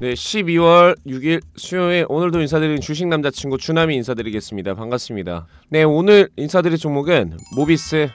네, 12월 6일 수요일 오늘도 인사드리는 주식 남자친구 주남이 인사드리겠습니다. 반갑습니다. 네, 오늘 인사드릴 종목은 모비스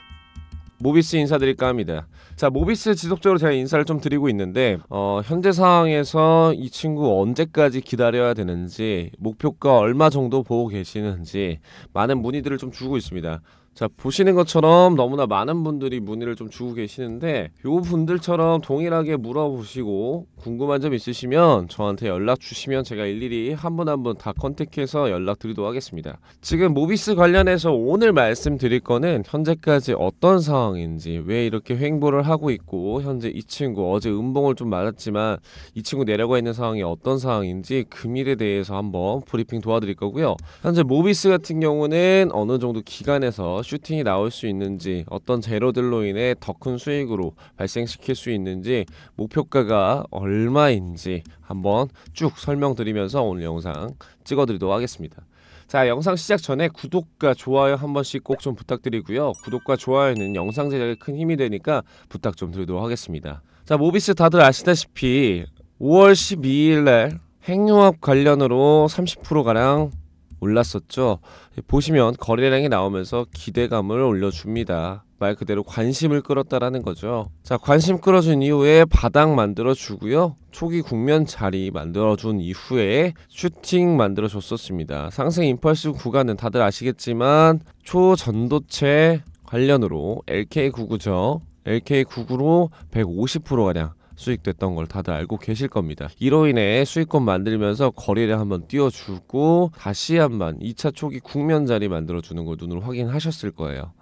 모비스 인사드릴까 합니다. 자, 모비스 지속적으로 제가 인사를 좀 드리고 있는데 어, 현재 상황에서 이 친구 언제까지 기다려야 되는지 목표가 얼마 정도 보고 계시는지 많은 문의들을 좀 주고 있습니다. 자 보시는 것처럼 너무나 많은 분들이 문의를 좀 주고 계시는데 요 분들처럼 동일하게 물어보시고 궁금한 점 있으시면 저한테 연락 주시면 제가 일일이 한 분 한 분 다 컨택해서 연락드리도록 하겠습니다 지금 모비스 관련해서 오늘 말씀드릴 거는 현재까지 어떤 상황인지 왜 이렇게 횡보를 하고 있고 현재 이 친구 어제 음봉을 좀 맞았지만 이 친구 내려가 있는 상황이 어떤 상황인지 금일에 대해서 한번 브리핑 도와드릴 거고요 현재 모비스 같은 경우는 어느 정도 기간에서 슈팅이 나올 수 있는지 어떤 제로들로 인해 더 큰 수익으로 발생시킬 수 있는지 목표가가 얼마인지 한번 쭉 설명드리면서 오늘 영상 찍어드리도록 하겠습니다. 자 영상 시작 전에 구독과 좋아요 한 번씩 꼭 좀 부탁드리고요 구독과 좋아요는 영상 제작에 큰 힘이 되니까 부탁 좀 드리도록 하겠습니다 자 모비스 다들 아시다시피 5월 12일 날 핵융합 관련으로 30%가량 올랐었죠. 보시면 거래량이 나오면서 기대감을 올려줍니다. 말 그대로 관심을 끌었다라는 거죠. 자, 관심 끌어준 이후에 바닥 만들어주고요. 초기 국면 자리 만들어준 이후에 슈팅 만들어줬었습니다. 상승 임펄스 구간은 다들 아시겠지만 초전도체 관련으로 LK99죠. LK99로 150%가량 수익됐던 걸 다들 알고 계실 겁니다. 이로 인해 수익권 만들면서 거리를 한번 띄워주고 다시 한번 2차 초기 국면 자리 만들어주는 걸 눈으로 확인하셨을 거예요.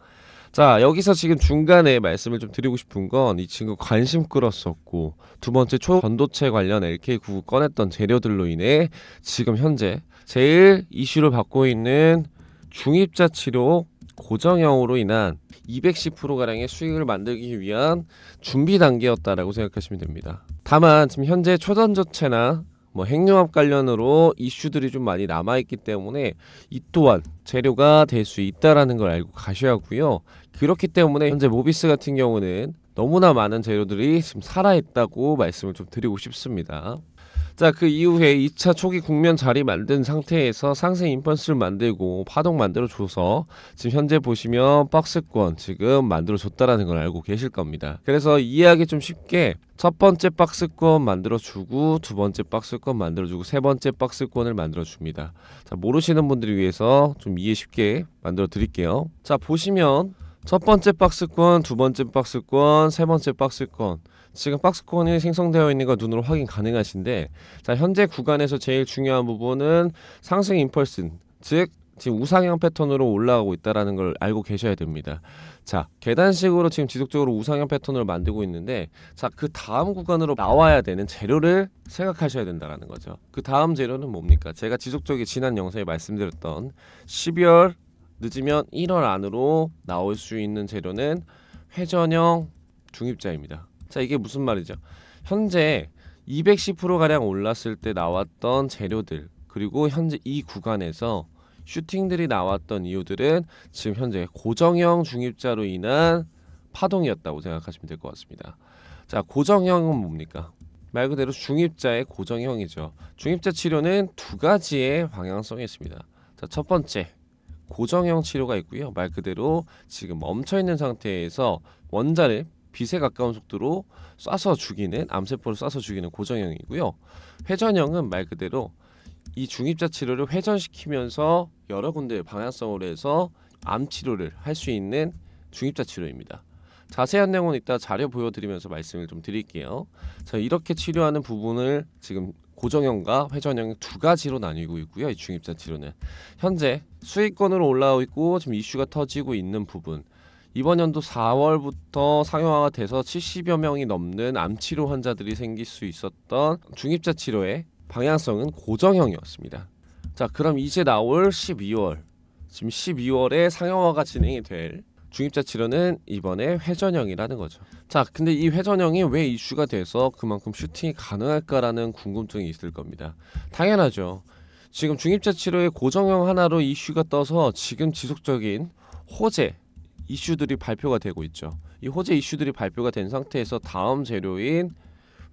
자 여기서 지금 중간에 말씀을 좀 드리고 싶은 건 이 친구 관심 끌었었고 두 번째 초전도체 관련 LK99 꺼냈던 재료들로 인해 지금 현재 제일 이슈로 받고 있는 중입자 치료 고정형으로 인한 210%가량의 수익을 만들기 위한 준비 단계였다라고 생각하시면 됩니다. 다만 지금 현재 초전조체나 뭐 핵융합 관련으로 이슈들이 좀 많이 남아있기 때문에 이 또한 재료가 될 수 있다라는 걸 알고 가셔야 하고요. 그렇기 때문에 현재 모비스 같은 경우는 너무나 많은 재료들이 지금 살아있다고 말씀을 좀 드리고 싶습니다. 자, 그 이후에 2차 초기 국면 자리 만든 상태에서 상승 인펀스를 만들고 파동 만들어 줘서 지금 현재 보시면 박스권 지금 만들어 줬다라는 걸 알고 계실 겁니다. 그래서 이해하기 좀 쉽게 첫 번째 박스권 만들어주고 두 번째 박스권 만들어주고 세 번째 박스권을 만들어줍니다. 자 모르시는 분들을 위해서 좀 이해 쉽게 만들어 드릴게요. 자 보시면 첫 번째 박스권, 두 번째 박스권, 세 번째 박스권 지금 박스권이 생성되어 있는 거 눈으로 확인 가능하신데 자 현재 구간에서 제일 중요한 부분은 상승 임펄슨즉 지금 우상향 패턴으로 올라가고 있다라는 걸 알고 계셔야 됩니다. 자, 계단식으로 지금 지속적으로 우상향 패턴을 만들고 있는데 자, 그 다음 구간으로 나와야 되는 재료를 생각하셔야 된다라는 거죠. 그 다음 재료는 뭡니까? 제가 지속적인 지난 영상에 말씀드렸던 12월 늦으면 1월 안으로 나올 수 있는 재료는 회전형 중입자입니다. 자 이게 무슨 말이죠? 현재 210% 가량 올랐을 때 나왔던 재료들 그리고 현재 이 구간에서 슈팅들이 나왔던 이유들은 지금 현재 고정형 중입자로 인한 파동이었다고 생각하시면 될 것 같습니다. 자 고정형은 뭡니까? 말 그대로 중입자의 고정형이죠. 중입자 치료는 두 가지의 방향성이 있습니다. 자, 첫 번째 고정형 치료가 있고요. 말 그대로 지금 멈춰 있는 상태에서 원자를 빛에 가까운 속도로 쏴서 죽이는 암세포를 쏴서 죽이는 고정형이고요. 회전형은 말 그대로 이 중입자 치료를 회전시키면서 여러 군데 방향성으로 해서 암 치료를 할 수 있는 중입자 치료입니다. 자세한 내용은 이따 자료 보여드리면서 말씀을 좀 드릴게요. 자 이렇게 치료하는 부분을 지금 고정형과 회전형 두 가지로 나뉘고 있고요. 이 중입자 치료는 현재 수익권으로 올라오고 있고 지금 이슈가 터지고 있는 부분 이번 연도 4월부터 상용화가 돼서 70여 명이 넘는 암치료 환자들이 생길 수 있었던 중입자 치료의 방향성은 고정형이었습니다. 자, 그럼 이제 나올 12월 지금 12월에 상용화가 진행이 될 중입자 치료는 이번에 회전형이라는 거죠. 자, 근데 이 회전형이 왜 이슈가 돼서 그만큼 슈팅이 가능할까라는 궁금증이 있을 겁니다. 당연하죠. 지금 중입자 치료의 고정형 하나로 이슈가 떠서 지금 지속적인 호재 이슈들이 발표가 되고 있죠. 이 호재 이슈들이 발표가 된 상태에서 다음 재료인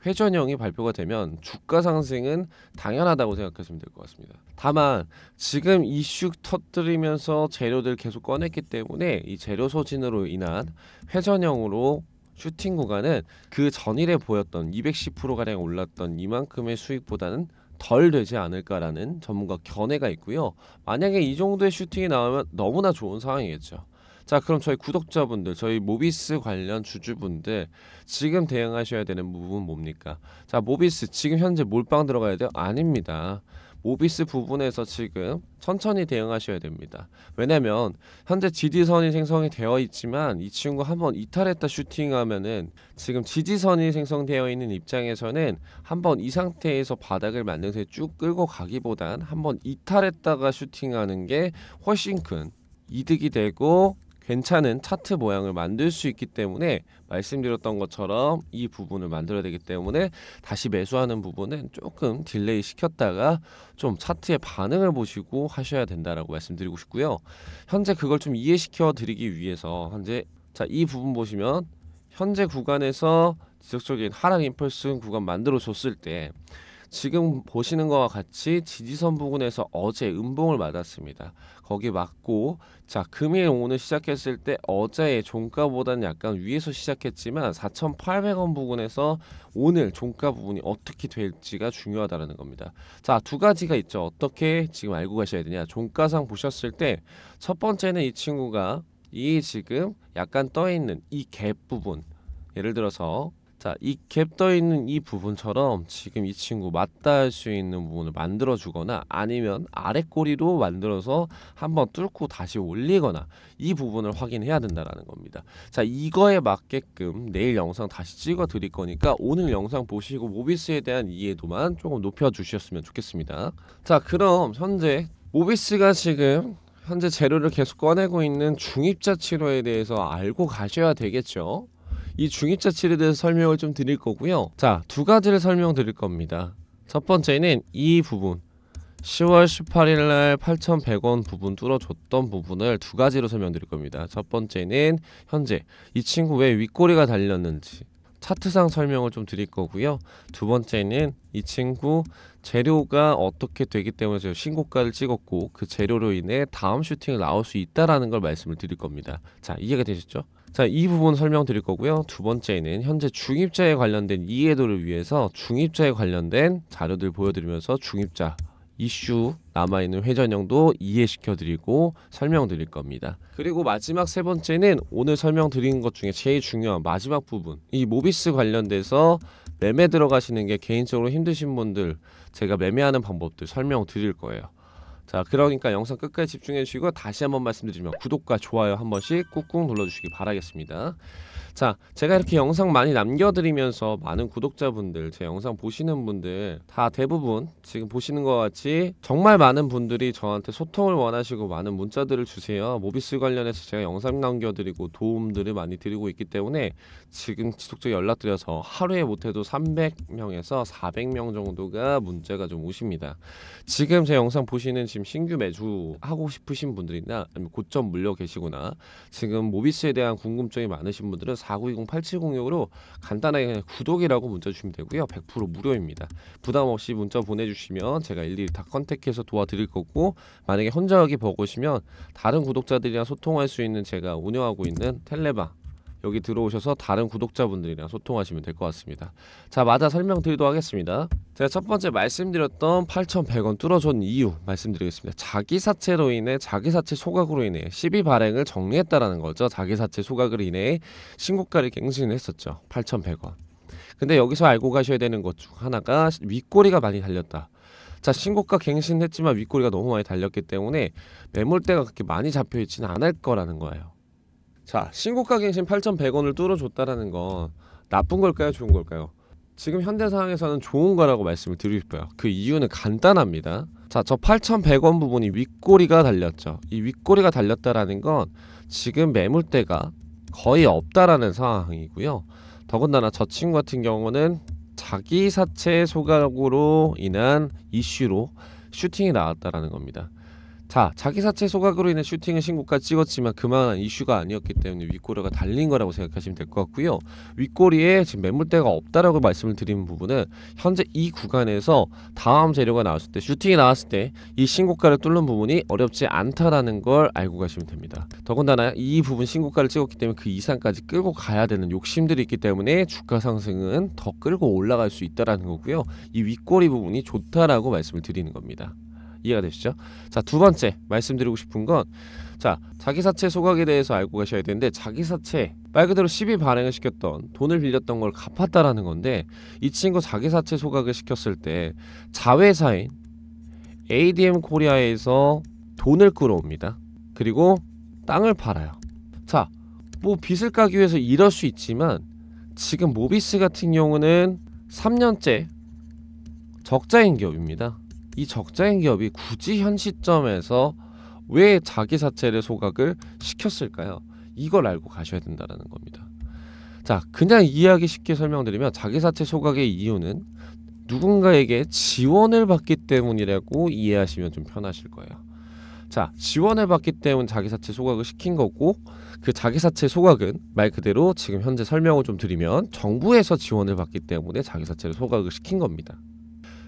회전형이 발표가 되면 주가 상승은 당연하다고 생각하시면 될 것 같습니다. 다만 지금 이슈 터뜨리면서 재료들 계속 꺼냈기 때문에 이 재료 소진으로 인한 회전형으로 슈팅 구간은 그 전일에 보였던 210%가량 올랐던 이만큼의 수익보다는 덜 되지 않을까라는 전문가 견해가 있고요. 만약에 이 정도의 슈팅이 나오면 너무나 좋은 상황이겠죠. 자 그럼 저희 구독자분들 저희 모비스 관련 주주분들 지금 대응하셔야 되는 부분 뭡니까 자 모비스 지금 현재 몰빵 들어가야 돼요 아닙니다 모비스 부분에서 지금 천천히 대응하셔야 됩니다. 왜냐면 현재 지지선이 생성이 되어 있지만 이 친구 한번 이탈했다 슈팅하면은 지금 지지선이 생성되어 있는 입장에서는 한번 이 상태에서 바닥을 만든 후쭉 끌고 가기보단 한번 이탈했다가 슈팅하는 게 훨씬 큰 이득이 되고 괜찮은 차트 모양을 만들 수 있기 때문에 말씀드렸던 것처럼 이 부분을 만들어야 되기 때문에 다시 매수하는 부분은 조금 딜레이 시켰다가 좀 차트의 반응을 보시고 하셔야 된다라고 말씀드리고 싶고요. 현재 그걸 좀 이해시켜 드리기 위해서 현재 자 이 부분 보시면 현재 구간에서 지속적인 하락 임펄스 구간 만들어 줬을 때 지금 보시는 것과 같이 지지선 부근에서 어제 음봉을 맞았습니다. 거기 맞고 자 금일 오늘 시작했을 때 어제의 종가보다는 약간 위에서 시작했지만 4,800원 부근에서 오늘 종가 부분이 어떻게 될지가 중요하다는 겁니다. 자 두 가지가 있죠. 어떻게 지금 알고 가셔야 되냐. 종가상 보셨을 때 첫 번째는 이 친구가 이 지금 약간 떠 있는 이 갭 부분 예를 들어서 자, 이 갭 떠 있는 이 부분처럼 지금 이 친구 맞닿을 할수 있는 부분을 만들어 주거나 아니면 아래 꼬리로 만들어서 한번 뚫고 다시 올리거나 이 부분을 확인해야 된다라는 겁니다. 자, 이거에 맞게끔 내일 영상 다시 찍어 드릴 거니까 오늘 영상 보시고 모비스에 대한 이해도만 조금 높여 주셨으면 좋겠습니다. 자, 그럼 현재 모비스가 지금 현재 재료를 계속 꺼내고 있는 중입자 치료에 대해서 알고 가셔야 되겠죠. 이중입자치에 대해서 설명을 좀 드릴 거고요. 자, 두 가지를 설명드릴 겁니다. 첫 번째는 이 부분 10월 18일 날 8,100원 부분 뚫어줬던 부분을 두 가지로 설명드릴 겁니다. 첫 번째는 현재 이 친구 왜 윗꼬리가 달렸는지 차트상 설명을 좀 드릴 거고요. 두 번째는 이 친구 재료가 어떻게 되기 때문에 제가 신고가를 찍었고 그 재료로 인해 다음 슈팅을 나올 수 있다라는 걸 말씀을 드릴 겁니다. 자, 이해가 되셨죠? 자, 이 부분 설명드릴 거고요. 두 번째는 현재 중입자에 관련된 이해도를 위해서 중입자에 관련된 자료들 보여드리면서 중입자 이슈 남아있는 회전형도 이해시켜드리고 설명드릴 겁니다. 그리고 마지막 세 번째는 오늘 설명드린 것 중에 제일 중요한 마지막 부분 이 모비스 관련돼서 매매 들어가시는 게 개인적으로 힘드신 분들 제가 매매하는 방법들 설명드릴 거예요. 자 그러니까 영상 끝까지 집중해 주시고 다시 한번 말씀드리면 구독과 좋아요 한 번씩 꾹꾹 눌러주시기 바라겠습니다. 자 제가 이렇게 영상 많이 남겨드리면서 많은 구독자분들 제 영상 보시는 분들 다 대부분 지금 보시는 것 같이 정말 많은 분들이 저한테 소통을 원하시고 많은 문자들을 주세요 모비스 관련해서 제가 영상 남겨드리고 도움들을 많이 드리고 있기 때문에 지금 지속적으로 연락드려서 하루에 못해도 300명에서 400명 정도가 문자가 좀 오십니다 지금 제 영상 보시는 지금 신규 매주 하고 싶으신 분들이나 아니면 고점 물려 계시거나 지금 모비스에 대한 궁금증이 많으신 분들은 4920-8706으로 간단하게 그냥 구독이라고 문자 주시면 되고요. 100% 무료입니다. 부담 없이 문자 보내주시면 제가 일일이 다 컨택해서 도와드릴 거고 만약에 혼자 하기 버거시면 다른 구독자들이랑 소통할 수 있는 제가 운영하고 있는 텔레바 여기 들어오셔서 다른 구독자분들이랑 소통하시면 될 것 같습니다 자 맞아 설명드리도록 하겠습니다 제가 첫 번째 말씀드렸던 8,100원 뚫어준 이유 말씀드리겠습니다 자기사채로 인해 자기사채 소각으로 인해 시비 발행을 정리했다라는 거죠 자기사채 소각을 인해 신고가를 갱신했었죠 8,100원 근데 여기서 알고 가셔야 되는 것 중 하나가 윗꼬리가 많이 달렸다 자 신고가 갱신했지만 윗꼬리가 너무 많이 달렸기 때문에 매물대가 그렇게 많이 잡혀있지는 않을 거라는 거예요 자 신고가 갱신 8,100원을 뚫어줬다라는 건 나쁜 걸까요 좋은 걸까요? 지금 현대 상황에서는 좋은 거라고 말씀을 드리고 싶어요 그 이유는 간단합니다 자저 8,100원 부분이 윗꼬리가 달렸죠 이 윗꼬리가 달렸다라는 건 지금 매물대가 거의 없다라는 상황이고요 더군다나 저 친구 같은 경우는 자기 사채 소각으로 인한 이슈로 슈팅이 나왔다라는 겁니다 자 자기사체 소각으로 인해 슈팅의 신고까지 찍었지만 그만한 이슈가 아니었기 때문에 윗꼬리가 달린 거라고 생각하시면 될 것 같고요 윗꼬리에 지금 매물대가 없다라고 말씀을 드리는 부분은 현재 이 구간에서 다음 재료가 나왔을 때 슈팅이 나왔을 때 이 신고가를 뚫는 부분이 어렵지 않다라는 걸 알고 가시면 됩니다 더군다나 이 부분 신고가를 찍었기 때문에 그 이상까지 끌고 가야 되는 욕심들이 있기 때문에 주가 상승은 더 끌고 올라갈 수 있다라는 거고요 이 윗꼬리 부분이 좋다라고 말씀을 드리는 겁니다 이해가 되시죠? 자, 두 번째 말씀드리고 싶은 건 자, 자기사채 소각에 대해서 알고 계셔야 되는데 자기사채 말 그대로 시비 발행을 시켰던 돈을 빌렸던 걸 갚았다라는 건데 이 친구 자기사채 소각을 시켰을 때 자회사인 ADM 코리아에서 돈을 끌어옵니다. 그리고 땅을 팔아요. 자, 뭐 빚을 까기 위해서 이럴 수 있지만 지금 모비스 같은 경우는 3년째 적자인 기업입니다. 이 적자인 기업이 굳이 현 시점에서 왜 자기 사채를 소각을 시켰을까요? 이걸 알고 가셔야 된다라는 겁니다. 자, 그냥 이해하기 쉽게 설명드리면 자기 사채 소각의 이유는 누군가에게 지원을 받기 때문이라고 이해하시면 좀 편하실 거예요. 자, 지원을 받기 때문에 자기 사채 소각을 시킨 거고 그 자기 사채 소각은 말 그대로 지금 현재 설명을 좀 드리면 정부에서 지원을 받기 때문에 자기 사채를 소각을 시킨 겁니다.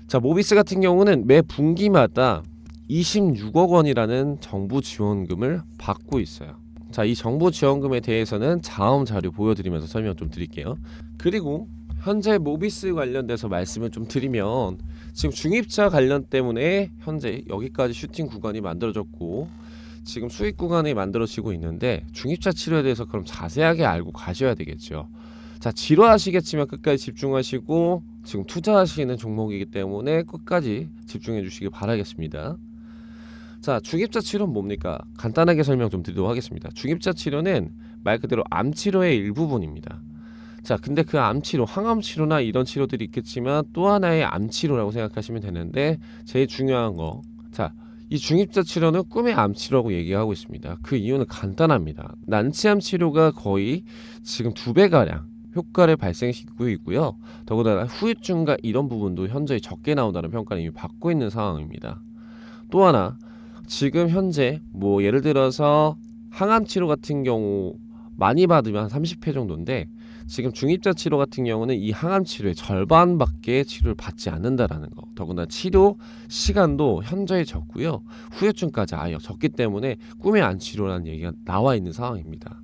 자 모비스 같은 경우는 매 분기마다 26억 원이라는 정부 지원금을 받고 있어요. 자, 이 정부 지원금에 대해서는 자음 자료 보여드리면서 설명 좀 드릴게요. 그리고 현재 모비스 관련돼서 말씀을 좀 드리면 지금 중입자 관련 때문에 현재 여기까지 슈팅 구간이 만들어졌고 지금 수익 구간이 만들어지고 있는데 중입자 치료에 대해서 그럼 자세하게 알고 가셔야 되겠죠. 자 지루하시겠지만 끝까지 집중하시고 지금 투자하시는 종목이기 때문에 끝까지 집중해 주시기 바라겠습니다. 자 중입자 치료는 뭡니까? 간단하게 설명 좀 드리도록 하겠습니다. 중입자 치료는 말 그대로 암 치료의 일부분입니다. 자 근데 그 암치료 항암치료나 이런 치료들이 있겠지만 또 하나의 암치료라고 생각하시면 되는데 제일 중요한 거 자 이 중입자 치료는 꿈의 암치료라고 얘기하고 있습니다 그 이유는 간단합니다 난치암 치료가 거의 지금 두 배가량 효과를 발생시키고 있고요. 더군다나 후유증과 이런 부분도 현저히 적게 나온다는 평가를 이미 받고 있는 상황입니다. 또 하나 지금 현재 뭐 예를 들어서 항암 치료 같은 경우 많이 받으면 한 30회 정도인데 지금 중입자 치료 같은 경우는 이 항암 치료의 절반밖에 치료를 받지 않는다라는 거. 더군다나 치료 시간도 현저히 적고요. 후유증까지 아예 적기 때문에 꿈의 안 치료라는 얘기가 나와 있는 상황입니다.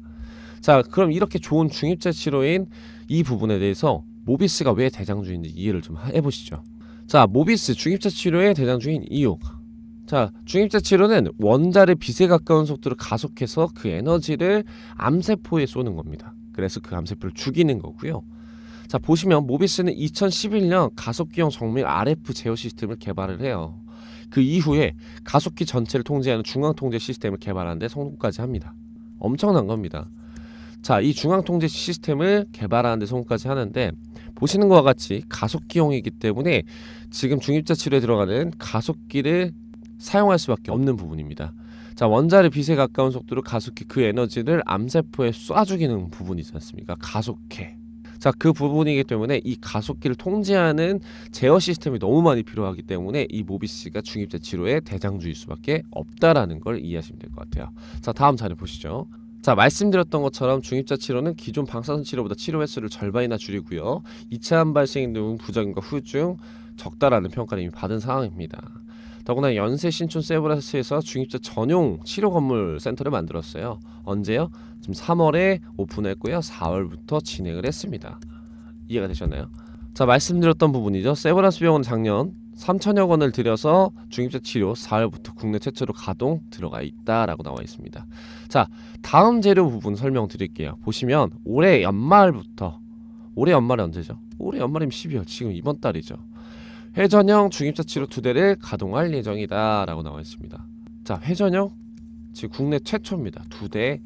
자 그럼 이렇게 좋은 중입자 치료인 이 부분에 대해서 모비스가 왜 대장주인지 이해를 좀 해보시죠 자 모비스 중입자 치료의 대장주인 이유 자 중입자 치료는 원자를 빛에 가까운 속도로 가속해서 그 에너지를 암세포에 쏘는 겁니다 그래서 그 암세포를 죽이는 거고요 자 보시면 모비스는 2011년 가속기형 정밀 RF 제어 시스템을 개발을 해요 그 이후에 가속기 전체를 통제하는 중앙 통제 시스템을 개발하는데 성공까지 합니다 엄청난 겁니다 자, 이 중앙통제 시스템을 개발하는 데 성공까지 하는데 보시는 것과 같이 가속기형이기 때문에 지금 중입자치료에 들어가는 가속기를 사용할 수밖에 없는 부분입니다. 자 원자를 빛에 가까운 속도로 가속해 그 에너지를 암세포에 쏴 죽이는 부분이지 않습니까? 가속해. 자 그 부분이기 때문에 이 가속기를 통제하는 제어 시스템이 너무 많이 필요하기 때문에 이 모비스가 중입자 치료에 대장주일 수밖에 없다라는 걸 이해하시면 될 것 같아요. 자 다음 자료 보시죠. 자 말씀드렸던 것처럼 중입자 치료는 기존 방사선 치료보다 치료 횟수를 절반이나 줄이고요. 2차암 발생 등 부작용과 후유증 적다라는 평가를 이미 받은 상황입니다. 더구나 연세 신촌 세브라스에서 중입자 전용 치료 건물 센터를 만들었어요. 언제요? 지금 3월에 오픈했고요. 4월부터 진행을 했습니다. 이해가 되셨나요? 자 말씀드렸던 부분이죠. 세브란스 병원 작년 3천여 원을 들여서 중입자 치료 4월부터 국내 최초로 가동 들어가 있다라고 나와 있습니다. 자, 다음 재료 부분 설명드릴게요. 보시면 올해 연말부터 올해 연말이 언제죠? 올해 연말이면 12월 지금 이번 달이죠. 회전형 중입자 치료 두 대를 가동할 예정이다라고 나와 있습니다. 자, 회전형 지금 국내 최초입니다. 두 대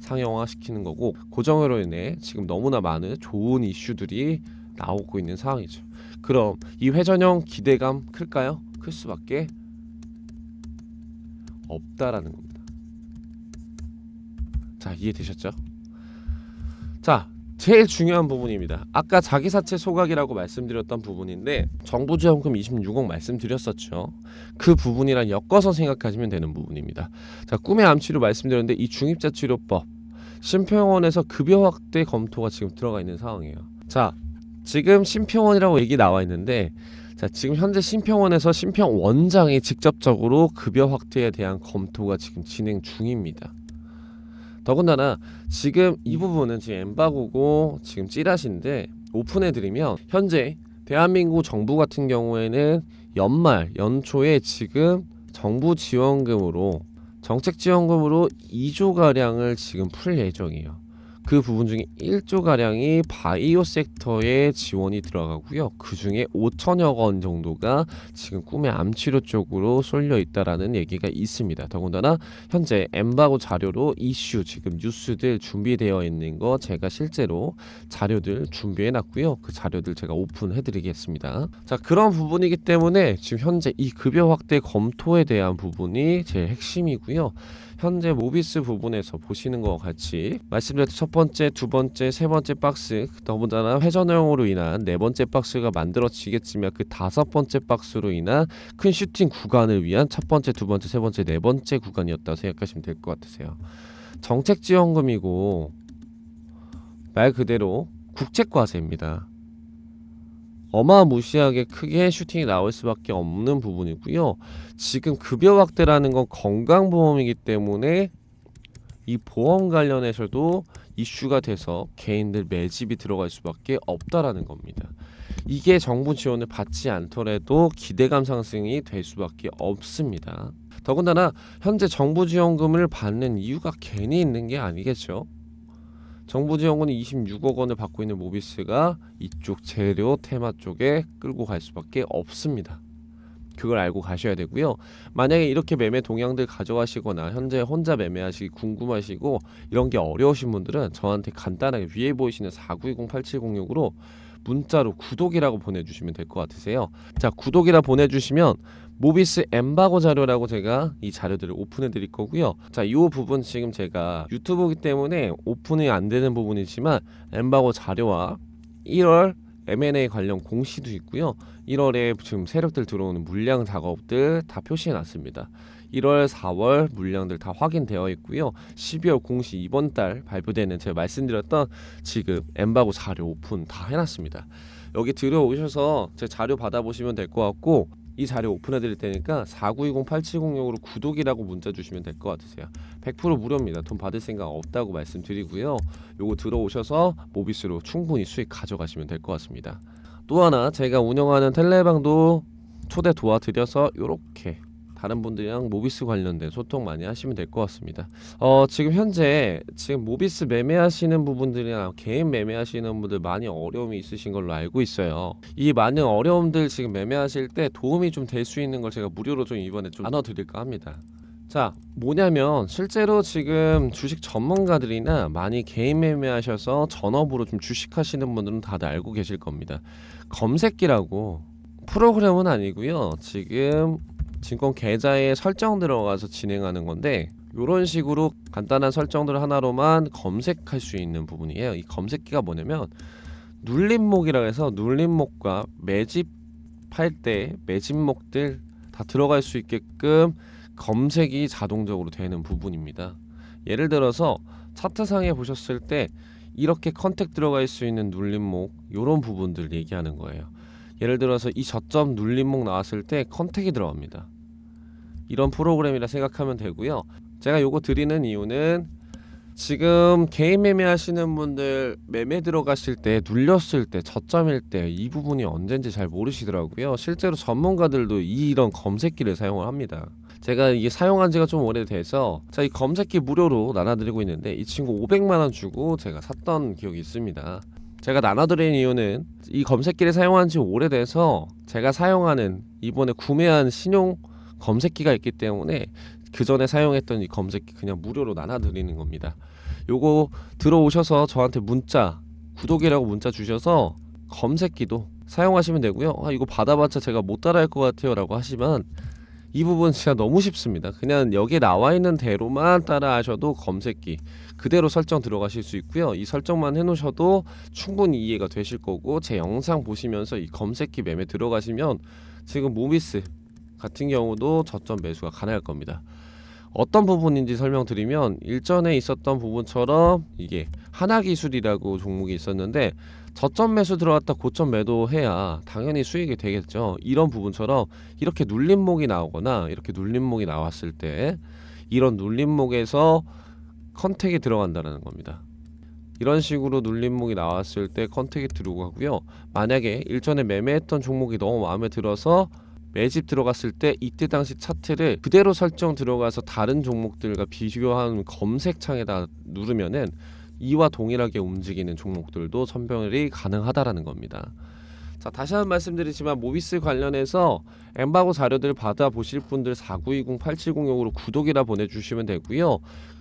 상용화시키는 거고 고정으로 인해 지금 너무나 많은 좋은 이슈들이 나오고 있는 상황이죠. 그럼 이 회전형 기대감 클까요? 클 수밖에 없다라는 겁니다. 자 이해되셨죠? 자 제일 중요한 부분입니다. 아까 자기사채 소각이라고 말씀드렸던 부분인데 정부지원금 26억 말씀드렸었죠. 그 부분이랑 엮어서 생각하시면 되는 부분입니다. 자 꿈의 암치료 말씀드렸는데 이 중입자치료법 심평원에서 급여 확대 검토가 지금 들어가 있는 상황이에요. 자 지금 심평원이라고 얘기 나와 있는데 자, 지금 현재 심평원에서 심평 원장이 직접적으로 급여 확대에 대한 검토가 지금 진행 중입니다. 더군다나 지금 이 부분은 지금 엠바고고 지금 찌라신데 오픈해드리면 현재 대한민국 정부 같은 경우에는 연말 연초에 지금 정부 지원금으로 정책 지원금으로 2조가량을 지금 풀 예정이에요. 그 부분 중에 1조 가량이 바이오 섹터에 지원이 들어가고요. 그 중에 5천여 건 정도가 지금 꿈의 암 치료 쪽으로 쏠려 있다라는 얘기가 있습니다. 더군다나 현재 엠바고 자료로 이슈 지금 뉴스들 준비되어 있는 거 제가 실제로 자료들 준비해 놨고요. 그 자료들 제가 오픈해 드리겠습니다. 자, 그런 부분이기 때문에 지금 현재 이 급여 확대 검토에 대한 부분이 제일 핵심이고요. 현재 모비스 부분에서 보시는 것과 같이 말씀드렸던 첫 번째, 두 번째, 세 번째 박스 더군다나 회전형으로 인한 네 번째 박스가 만들어지겠지만 그 다섯 번째 박스로 인한 큰 슈팅 구간을 위한 첫 번째, 두 번째, 세 번째, 네 번째 구간이었다고 생각하시면 될 것 같으세요. 정책 지원금이고 말 그대로 국책과세입니다. 어마무시하게 크게 슈팅이 나올 수밖에 없는 부분이고요. 지금 급여 확대라는 건 건강보험이기 때문에 이 보험 관련해서도 이슈가 돼서 개인들 매집이 들어갈 수밖에 없다라는 겁니다. 이게 정부 지원을 받지 않더라도 기대감 상승이 될 수밖에 없습니다. 더군다나 현재 정부 지원금을 받는 이유가 괜히 있는 게 아니겠죠. 정부 지원금은 26억 원을 받고 있는 모비스가 이쪽 재료 테마 쪽에 끌고 갈 수밖에 없습니다. 그걸 알고 가셔야 되고요. 만약에 이렇게 매매 동향들 가져가시거나 현재 혼자 매매하시기 궁금하시고 이런 게 어려우신 분들은 저한테 간단하게 위에 보이시는 4920876으로 0 문자로 구독이라고 보내주시면 될 것 같으세요. 자 구독이라 보내주시면 모비스 엠바고 자료라고 제가 이 자료들을 오픈해 드릴 거고요 자이 부분 지금 제가 유튜브기 때문에 오픈이 안 되는 부분이지만 엠바고 자료와 1월 M&A 관련 공시도 있고요 1월에 지금 세력들 들어오는 물량 작업들 다 표시해 놨습니다 1월, 4월 물량들 다 확인되어 있고요. 12월 공시 이번 달 발표되는 제가 말씀드렸던 지금 엠바고 자료 오픈 다 해놨습니다. 여기 들어오셔서 제 자료 받아보시면 될 것 같고 이 자료 오픈해 드릴 테니까 4920870으로 6 구독이라고 문자 주시면 될 것 같으세요. 100% 무료입니다. 돈 받을 생각 없다고 말씀드리고요. 요거 들어오셔서 모비스로 충분히 수익 가져가시면 될 것 같습니다. 또 하나 제가 운영하는 텔레방도 초대 도와드려서 이렇게 다른 분들이랑 모비스 관련된 소통 많이 하시면 될 것 같습니다. 어, 지금 현재 지금 모비스 매매하시는 부분들이나 개인 매매하시는 분들 많이 어려움이 있으신 걸로 알고 있어요. 이 많은 어려움들 지금 매매하실 때 도움이 좀 될 수 있는 걸 제가 무료로 좀 이번에 좀 나눠드릴까 합니다. 자 뭐냐면 실제로 지금 주식 전문가들이나 많이 개인 매매하셔서 전업으로 좀 주식하시는 분들은 다들 알고 계실 겁니다 검색기라고 프로그램은 아니고요 지금 증권 계좌에 설정 들어가서 진행하는 건데 이런 식으로 간단한 설정들 하나로만 검색할 수 있는 부분이에요 이 검색기가 뭐냐면 눌림목이라고 해서 눌림목과 매집할 때 매집목들 다 들어갈 수 있게끔 검색이 자동적으로 되는 부분입니다 예를 들어서 차트상에 보셨을 때 이렇게 컨택 들어갈 수 있는 눌림목 이런 부분들 얘기하는 거예요 예를 들어서 이 저점 눌림목 나왔을 때 컨택이 들어갑니다. 이런 프로그램이라 생각하면 되고요. 제가 요거 드리는 이유는 지금 개인 매매 하시는 분들 매매 들어가실 때 눌렸을 때 저점일 때 이 부분이 언젠지 잘 모르시더라고요. 실제로 전문가들도 이런 검색기를 사용을 합니다. 제가 이게 사용한 지가 좀 오래돼서 자 이 검색기 무료로 나눠드리고 있는데 이 친구 500만 원 주고 제가 샀던 기억이 있습니다. 제가 나눠드린 이유는 이 검색기를 사용한 지 오래돼서 제가 사용하는 이번에 구매한 신용 검색기가 있기 때문에 그 전에 사용했던 이 검색기 그냥 무료로 나눠드리는 겁니다. 요거 들어오셔서 저한테 문자 구독이라고 문자 주셔서 검색기도 사용하시면 되고요. 아 이거 받아봤자 제가 못 따라할 것 같아요라고 하시면 이 부분 진짜 너무 쉽습니다 그냥 여기 에 나와 있는 대로만 따라 하셔도 검색기 그대로 설정 들어가실 수 있고요 이 설정만 해 놓으셔도 충분히 이해가 되실 거고 제 영상 보시면서 이 검색기 매매 들어가시면 지금 모비스 같은 경우도 저점 매수가 가능할 겁니다 어떤 부분인지 설명드리면 일전에 있었던 부분처럼 이게 하나기술이라고 종목이 있었는데 저점 매수 들어갔다 고점 매도해야 당연히 수익이 되겠죠. 이런 부분처럼 이렇게 눌림목이 나오거나 이렇게 눌림목이 나왔을 때 이런 눌림목에서 컨택이 들어간다는 겁니다. 이런 식으로 눌림목이 나왔을 때 컨택이 들어가고요. 만약에 일전에 매매했던 종목이 너무 마음에 들어서 매집 들어갔을 때 이때 당시 차트를 그대로 설정 들어가서 다른 종목들과 비교한 검색창에다 누르면은 이와 동일하게 움직이는 종목들도 선별이 가능하다라는 겁니다. 자 다시 한번 말씀드리지만 모비스 관련해서 엠바고 자료들 받아보실 분들 4920870용으로 구독이라 보내주시면 되고요.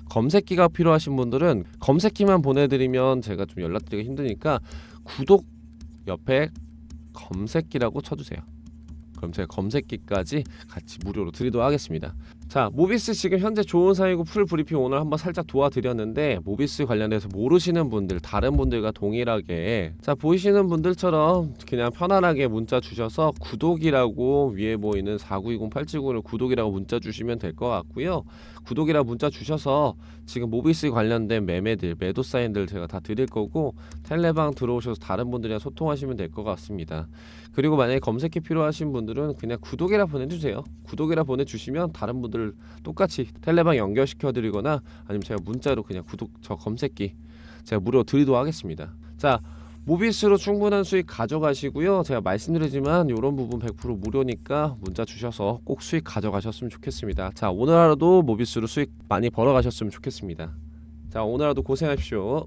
검색기가 필요하신 분들은 검색기만 보내드리면 제가 좀 연락드리기 힘드니까 구독 옆에 검색기라고 쳐주세요. 그럼 제가 검색기까지 같이 무료로 드리도록 하겠습니다. 자, 모비스 지금 현재 좋은 사이고 풀 브리핑 오늘 한번 살짝 도와드렸는데 모비스 관련해서 모르시는 분들, 다른 분들과 동일하게 자, 보이시는 분들처럼 그냥 편안하게 문자 주셔서 구독이라고 위에 보이는 4920-879를 구독이라고 문자 주시면 될 것 같고요. 구독이라고 문자 주셔서 지금 모비스 관련된 매매들, 매도 사인들 제가 다 드릴 거고 텔레방 들어오셔서 다른 분들이랑 소통하시면 될 것 같습니다. 그리고 만약에 검색이 필요하신 분들은 그냥 구독이라 보내주세요. 구독이라 보내주시면 다른 분들 것들 똑같이 텔레방 연결시켜 드리거나 아니면 제가 문자로 그냥 구독 저 검색기 제가 무료 드리도록 하겠습니다 자 모비스로 충분한 수익 가져가시고요 제가 말씀드리지만 이런 부분 100% 무료니까 문자 주셔서 꼭 수익 가져가셨으면 좋겠습니다 자 오늘 하루도 모비스로 수익 많이 벌어가셨으면 좋겠습니다 자 오늘 하루도 고생하십시오